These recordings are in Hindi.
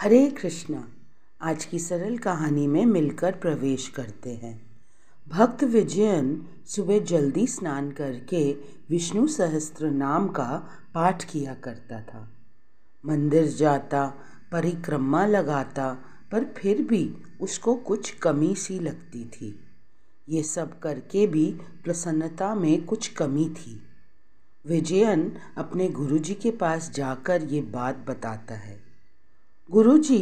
हरे कृष्णा आज की सरल कहानी में मिलकर प्रवेश करते हैं भक्त विजयन सुबह जल्दी स्नान करके विष्णु सहस्त्र नाम का पाठ किया करता था मंदिर जाता परिक्रमा लगाता पर फिर भी उसको कुछ कमी सी लगती थी ये सब करके भी प्रसन्नता में कुछ कमी थी विजयन अपने गुरुजी के पास जाकर ये बात बताता है गुरुजी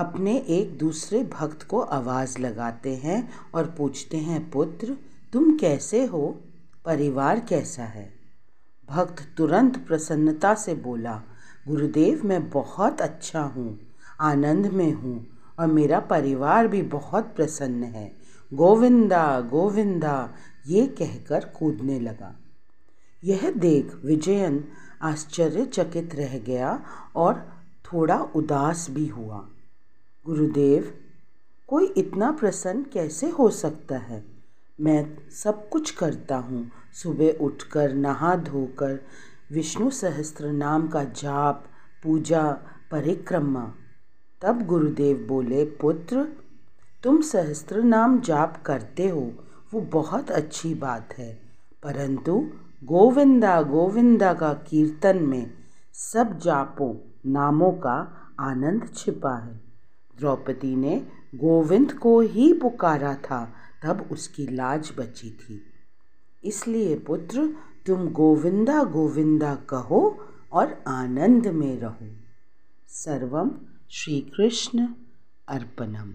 अपने एक दूसरे भक्त को आवाज़ लगाते हैं और पूछते हैं पुत्र तुम कैसे हो परिवार कैसा है भक्त तुरंत प्रसन्नता से बोला गुरुदेव मैं बहुत अच्छा हूँ आनंद में हूँ और मेरा परिवार भी बहुत प्रसन्न है गोविंदा गोविंदा ये कहकर कूदने लगा यह देख विजयन आश्चर्यचकित रह गया और थोड़ा उदास भी हुआ गुरुदेव कोई इतना प्रसन्न कैसे हो सकता है मैं सब कुछ करता हूँ सुबह उठकर नहा धोकर विष्णु सहस्त्र नाम का जाप पूजा परिक्रमा तब गुरुदेव बोले पुत्र तुम सहस्त्र नाम जाप करते हो वो बहुत अच्छी बात है परंतु गोविंदा गोविंदा का कीर्तन में सब जापों नामों का आनंद छिपा है द्रौपदी ने गोविंद को ही पुकारा था तब उसकी लाज बची थी इसलिए पुत्र तुम गोविंदा गोविंदा कहो और आनंद में रहो सर्वम श्री कृष्ण अर्पणम